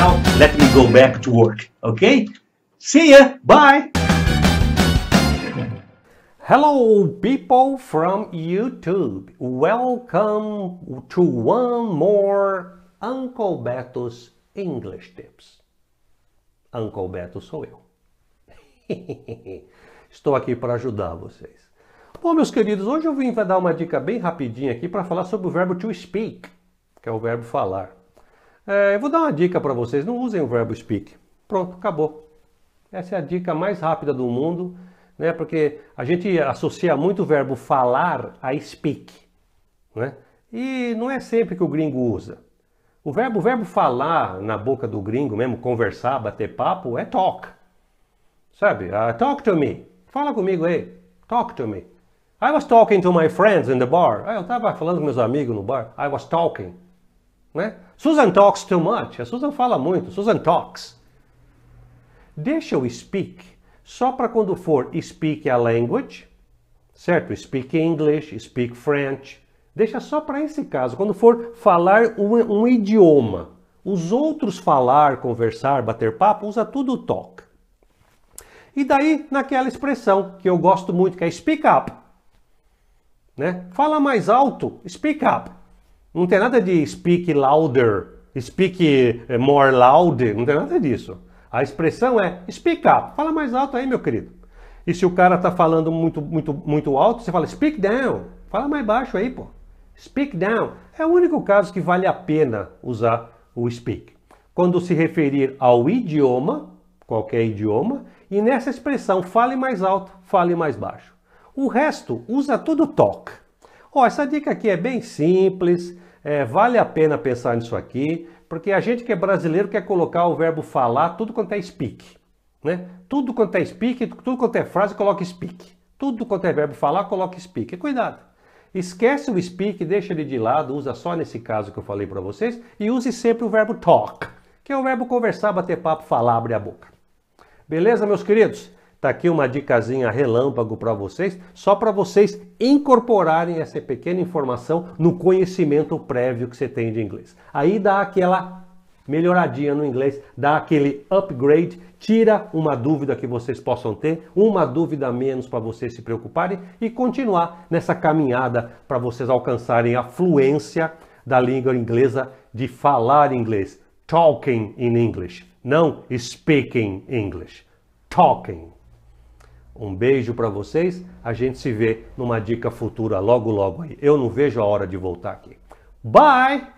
Now, let me go back to work. Okay? See ya. Bye. Hello, people from YouTube. Welcome to one more Uncle Beto's English Tips. Uncle Beto sou eu. Estou aqui para ajudar vocês. Bom, meus queridos, hoje eu vim dar uma dica bem rapidinha aqui para falar sobre o verbo to speak, que é o verbo falar. É, eu vou dar uma dica para vocês, não usem o verbo speak. Pronto, acabou. Essa é a dica mais rápida do mundo, né? Porque a gente associa muito o verbo falar a speak, né? E não é sempre que o gringo usa. O verbo, o verbo falar na boca do gringo mesmo, conversar, bater papo, é talk. Sabe? Uh, talk to me. Fala comigo aí. Talk to me. I was talking to my friends in the bar. Ah, eu estava falando com meus amigos no bar. I was talking. Né? Susan talks too much. A Susan fala muito. Susan talks. Deixa o speak só para quando for speak a language, certo? Speak English, speak French. Deixa só para esse caso, quando for falar um, um, idioma. Os outros falar, conversar, bater papo, usa tudo o talk. E daí, naquela expressão que eu gosto muito, que é speak up. Né? Fala mais alto, speak up. Não tem nada de speak louder, speak eh, more loud, não tem nada disso. A expressão é speak up, fala mais alto aí, meu querido. E se o cara tá falando muito, muito, muito alto, você fala speak down, fala mais baixo aí, pô. Speak down é o único caso que vale a pena usar o speak. Quando se referir ao idioma, qualquer idioma, e nessa expressão fale mais alto, fale mais baixo. O resto usa tudo talk. Ó, essa dica aqui é bem simples, é, vale a pena pensar nisso aqui, porque a gente que é brasileiro quer colocar o verbo falar tudo quanto é speak, né? Tudo quanto é speak, tudo quanto é frase, coloca speak. Tudo quanto é verbo falar, coloca speak. Cuidado! Esquece o speak, deixa ele de lado, usa só nesse caso que eu falei para vocês e use sempre o verbo talk, que é o verbo conversar, bater papo, falar, abrir a boca. Beleza, meus queridos? Tá aqui uma dicasinha relâmpago para vocês, só para vocês incorporarem essa pequena informação no conhecimento prévio que você tem de inglês. Aí dá aquela melhoradinha no inglês, dá aquele upgrade, tira uma dúvida que vocês possam ter, uma dúvida menos para vocês se preocuparem e continuar nessa caminhada para vocês alcançarem a fluência da língua inglesa de falar inglês, talking in English, não speaking English, talking. Um beijo para vocês. A gente se vê numa dica futura logo logo aí. Eu não vejo a hora de voltar aqui. Bye!